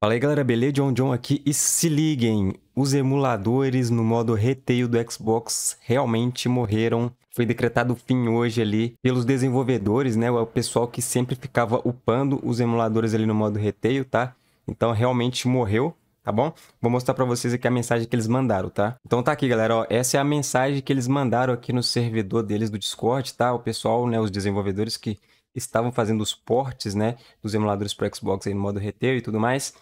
Fala aí galera, beleza? John John aqui e se liguem, os emuladores no modo retail do Xbox realmente morreram. Foi decretado fim hoje ali pelos desenvolvedores, né? O pessoal que sempre ficava upando os emuladores ali no modo retail, tá? Então realmente morreu, tá bom? Vou mostrar para vocês aqui a mensagem que eles mandaram, tá? Então tá aqui galera, ó, essa é a mensagem que eles mandaram aqui no servidor deles do Discord, tá? O pessoal, né, os desenvolvedores que estavam fazendo os portes, né, dos emuladores para Xbox aí no modo retail e tudo mais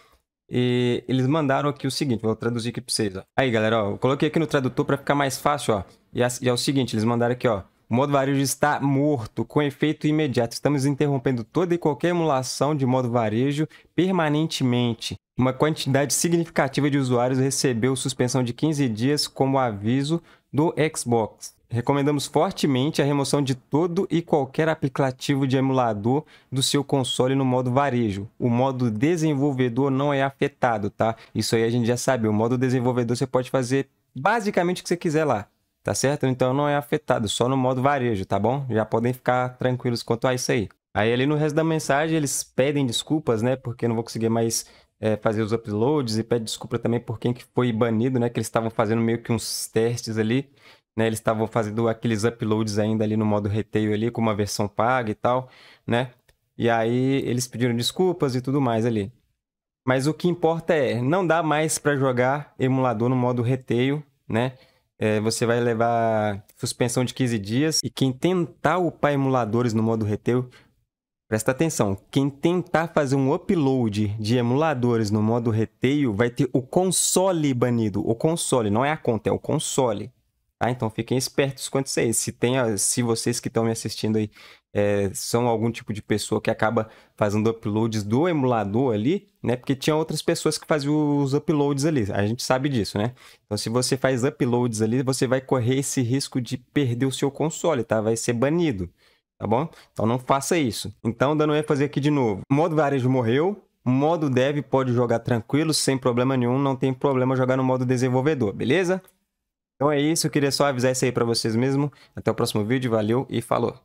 e eles mandaram aqui o seguinte, vou traduzir aqui pra vocês, ó. Aí, galera, ó, eu coloquei aqui no tradutor para ficar mais fácil, ó. E é, o seguinte, eles mandaram aqui, ó. O modo varejo está morto, com efeito imediato. Estamos interrompendo toda e qualquer emulação de modo varejo permanentemente. Uma quantidade significativa de usuários recebeu suspensão de 15 dias como aviso do Xbox. Recomendamos fortemente a remoção de todo e qualquer aplicativo de emulador do seu console no modo varejo. O modo desenvolvedor não é afetado, tá? Isso aí a gente já sabe. O modo desenvolvedor você pode fazer basicamente o que você quiser lá, tá certo? Então não é afetado, só no modo varejo, tá bom? Já podem ficar tranquilos quanto a isso aí. Aí ali no resto da mensagem eles pedem desculpas, né? Porque não vou conseguir mais é, fazer os uploads e pede desculpa também por quem que foi banido, né? Que eles estavam fazendo meio que uns testes ali, né? Eles estavam fazendo aqueles uploads ainda ali no modo retail ali, com uma versão paga e tal, né? E aí eles pediram desculpas e tudo mais ali. Mas o que importa é, não dá mais para jogar emulador no modo retail, né? É, você vai levar suspensão de 15 dias e quem tentar upar emuladores no modo retail Presta atenção, quem tentar fazer um upload de emuladores no modo reteio vai ter o console banido. O console, não é a conta, é o console. Tá? Então fiquem espertos quanto isso isso. Se, tem, se vocês que estão me assistindo aí é, são algum tipo de pessoa que acaba fazendo uploads do emulador ali, né? Porque tinha outras pessoas que faziam os uploads ali. A gente sabe disso, né? Então se você faz uploads ali, você vai correr esse risco de perder o seu console, tá? Vai ser banido tá bom? Então não faça isso. Então, dando E fazer aqui de novo. O modo varejo morreu, modo dev pode jogar tranquilo, sem problema nenhum, não tem problema jogar no modo desenvolvedor, beleza? Então é isso, eu queria só avisar isso aí para vocês mesmo. Até o próximo vídeo, valeu e falou!